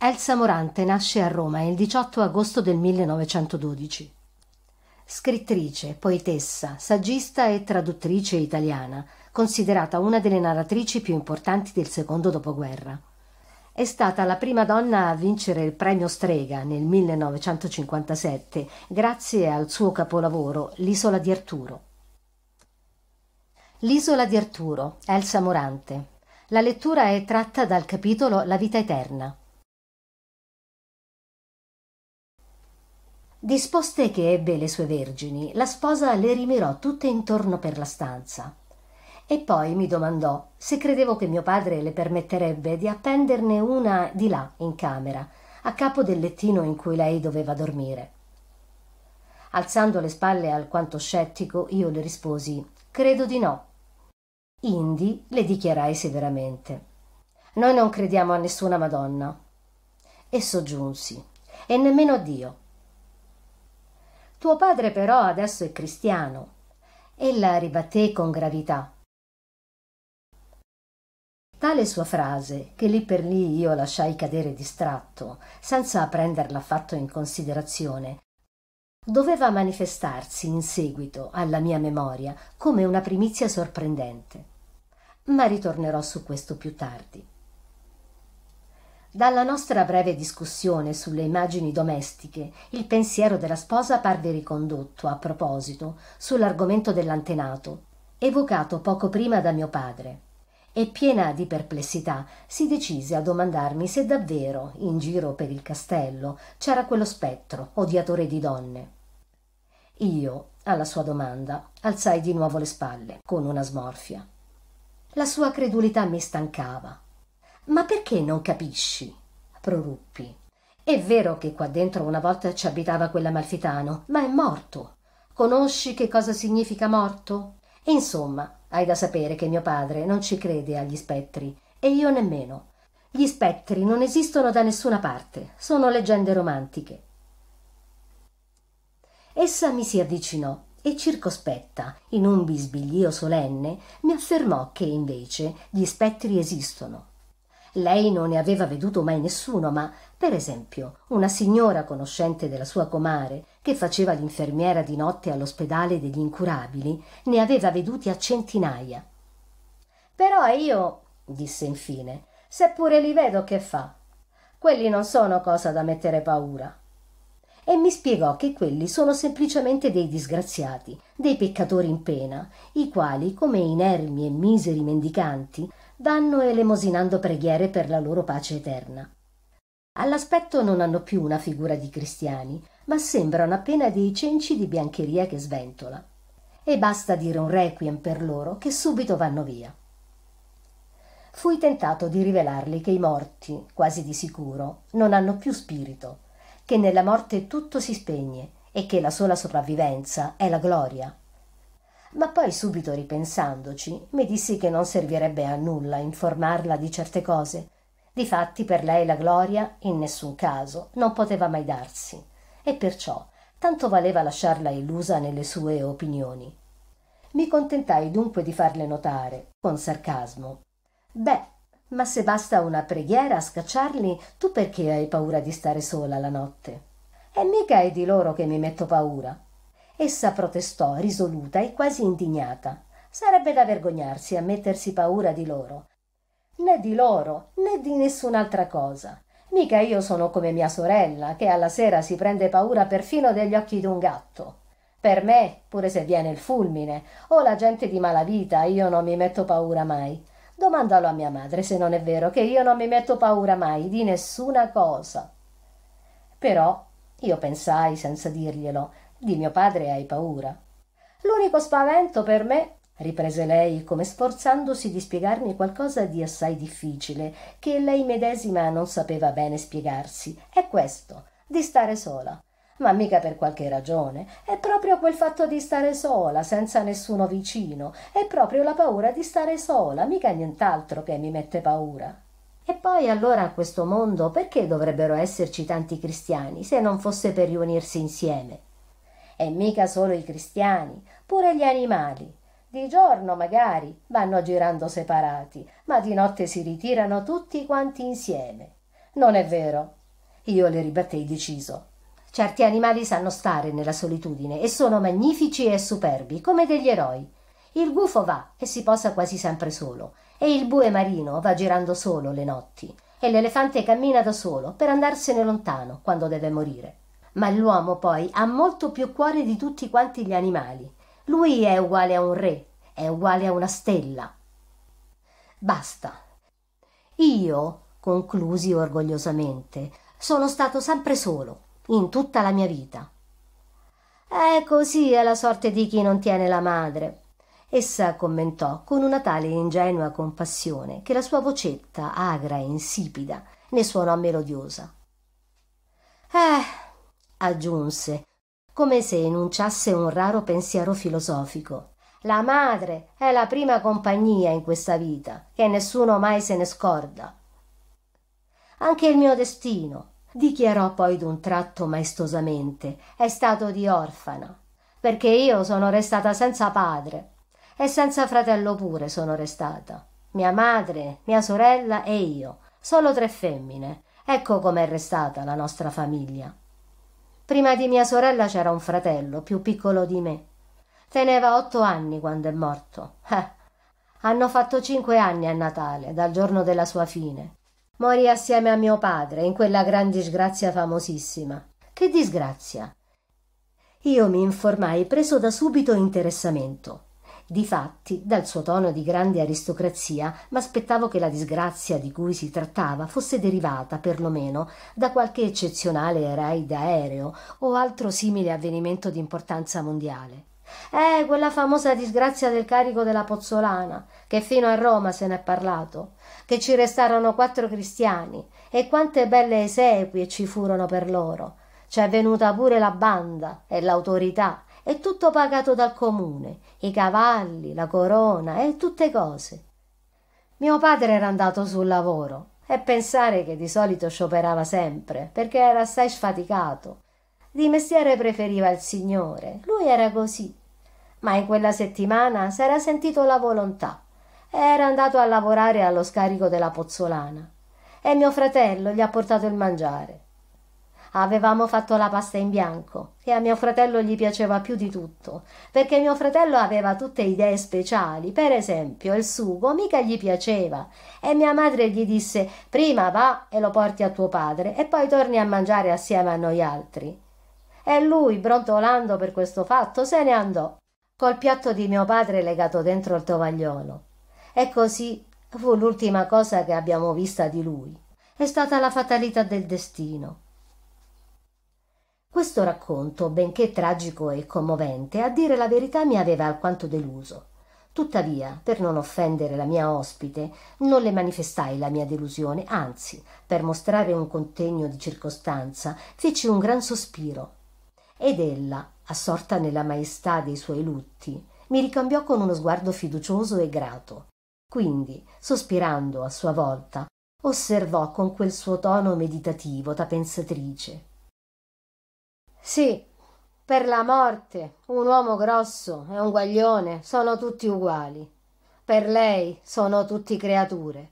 Elsa Morante nasce a Roma il 18 agosto del 1912. Scrittrice, poetessa, saggista e traduttrice italiana, considerata una delle narratrici più importanti del secondo dopoguerra. È stata la prima donna a vincere il premio Strega nel 1957 grazie al suo capolavoro L'isola di Arturo. L'isola di Arturo, Elsa Morante. La lettura è tratta dal capitolo La vita eterna. Disposte che ebbe le sue vergini, la sposa le rimirò tutte intorno per la stanza. E poi mi domandò se credevo che mio padre le permetterebbe di appenderne una di là in camera, a capo del lettino in cui lei doveva dormire. Alzando le spalle alquanto scettico, io le risposi Credo di no. Indi le dichiarai severamente. Noi non crediamo a nessuna Madonna. E soggiunsi. E nemmeno a Dio. Tuo padre però adesso è cristiano. Ella ribatté con gravità. Tale sua frase, che lì per lì io lasciai cadere distratto, senza prenderla affatto in considerazione, doveva manifestarsi in seguito alla mia memoria come una primizia sorprendente. Ma ritornerò su questo più tardi. Dalla nostra breve discussione sulle immagini domestiche, il pensiero della sposa parve ricondotto, a proposito, sull'argomento dell'antenato, evocato poco prima da mio padre. E piena di perplessità, si decise a domandarmi se davvero, in giro per il castello, c'era quello spettro, odiatore di donne. Io, alla sua domanda, alzai di nuovo le spalle, con una smorfia. La sua credulità mi stancava ma perché non capisci? proruppi. È vero che qua dentro una volta ci abitava quell'amalfitano, ma è morto. Conosci che cosa significa morto? E insomma, hai da sapere che mio padre non ci crede agli spettri, e io nemmeno. Gli spettri non esistono da nessuna parte, sono leggende romantiche. Essa mi si avvicinò e circospetta, in un bisbiglio solenne, mi affermò che invece gli spettri esistono lei non ne aveva veduto mai nessuno, ma, per esempio, una signora conoscente della sua comare, che faceva l'infermiera di notte all'ospedale degli incurabili, ne aveva veduti a centinaia. Però io, disse infine, seppure li vedo che fa. Quelli non sono cosa da mettere paura. E mi spiegò che quelli sono semplicemente dei disgraziati, dei peccatori in pena, i quali, come inermi e miseri mendicanti, vanno elemosinando preghiere per la loro pace eterna. All'aspetto non hanno più una figura di cristiani, ma sembrano appena dei cenci di biancheria che sventola. E basta dire un requiem per loro che subito vanno via. Fui tentato di rivelargli che i morti, quasi di sicuro, non hanno più spirito, che nella morte tutto si spegne e che la sola sopravvivenza è la gloria, ma poi subito ripensandoci mi dissi che non servirebbe a nulla informarla di certe cose. Difatti per lei la gloria in nessun caso non poteva mai darsi e perciò tanto valeva lasciarla illusa nelle sue opinioni. Mi contentai dunque di farle notare, con sarcasmo. Beh, ma se basta una preghiera a scacciarli, tu perché hai paura di stare sola la notte? E mica è di loro che mi metto paura, Essa protestò, risoluta e quasi indignata. Sarebbe da vergognarsi a mettersi paura di loro. Né di loro, né di nessun'altra cosa. Mica io sono come mia sorella, che alla sera si prende paura perfino degli occhi d'un gatto. Per me, pure se viene il fulmine, o la gente di malavita, io non mi metto paura mai. Domandalo a mia madre se non è vero che io non mi metto paura mai di nessuna cosa. Però io pensai senza dirglielo, di mio padre hai paura? L'unico spavento per me, riprese lei come sforzandosi di spiegarmi qualcosa di assai difficile, che lei medesima non sapeva bene spiegarsi, è questo, di stare sola. Ma mica per qualche ragione, è proprio quel fatto di stare sola, senza nessuno vicino, è proprio la paura di stare sola, mica nient'altro che mi mette paura. E poi allora a questo mondo perché dovrebbero esserci tanti cristiani se non fosse per riunirsi insieme? E mica solo i cristiani, pure gli animali. Di giorno magari vanno girando separati, ma di notte si ritirano tutti quanti insieme. Non è vero? Io le ribattei deciso. Certi animali sanno stare nella solitudine e sono magnifici e superbi, come degli eroi. Il gufo va e si posa quasi sempre solo, e il bue marino va girando solo le notti, e l'elefante cammina da solo per andarsene lontano quando deve morire. Ma l'uomo poi ha molto più cuore di tutti quanti gli animali. Lui è uguale a un re, è uguale a una stella. Basta. Io, conclusi orgogliosamente, sono stato sempre solo, in tutta la mia vita. E così è la sorte di chi non tiene la madre. Essa commentò con una tale ingenua compassione che la sua vocetta agra e insipida ne suonò melodiosa. Eh, aggiunse, come se enunciasse un raro pensiero filosofico. La madre è la prima compagnia in questa vita, che nessuno mai se ne scorda. Anche il mio destino, dichiarò poi d'un tratto maestosamente, è stato di orfana, perché io sono restata senza padre e senza fratello pure sono restata. Mia madre, mia sorella e io, solo tre femmine. Ecco com'è restata la nostra famiglia. Prima di mia sorella c'era un fratello, più piccolo di me. Teneva otto anni quando è morto. Eh. Hanno fatto cinque anni a Natale, dal giorno della sua fine. Morì assieme a mio padre, in quella gran disgrazia famosissima. Che disgrazia? Io mi informai preso da subito interessamento. Difatti, dal suo tono di grande aristocrazia, m'aspettavo che la disgrazia di cui si trattava fosse derivata, per lo meno, da qualche eccezionale raid aereo o altro simile avvenimento di importanza mondiale. Eh, quella famosa disgrazia del carico della Pozzolana, che fino a Roma se n'è parlato, che ci restarono quattro cristiani, e quante belle esequie ci furono per loro. C'è venuta pure la banda e l'autorità è tutto pagato dal comune, i cavalli, la corona e tutte cose. Mio padre era andato sul lavoro e pensare che di solito scioperava sempre perché era assai sfaticato. Di mestiere preferiva il Signore, lui era così. Ma in quella settimana s'era sentito la volontà e era andato a lavorare allo scarico della pozzolana. E mio fratello gli ha portato il mangiare. Avevamo fatto la pasta in bianco e a mio fratello gli piaceva più di tutto, perché mio fratello aveva tutte idee speciali. Per esempio, il sugo mica gli piaceva e mia madre gli disse: Prima va e lo porti a tuo padre e poi torni a mangiare assieme a noi altri. E lui, brontolando per questo fatto, se ne andò col piatto di mio padre legato dentro il tovagliolo. E così fu l'ultima cosa che abbiamo vista di lui. È stata la fatalità del destino. Questo racconto, benché tragico e commovente, a dire la verità mi aveva alquanto deluso. Tuttavia, per non offendere la mia ospite, non le manifestai la mia delusione, anzi, per mostrare un contegno di circostanza, feci un gran sospiro. Ed ella, assorta nella maestà dei suoi lutti, mi ricambiò con uno sguardo fiducioso e grato. Quindi, sospirando a sua volta, osservò con quel suo tono meditativo da pensatrice sì, per la morte, un uomo grosso e un guaglione sono tutti uguali. Per lei sono tutti creature.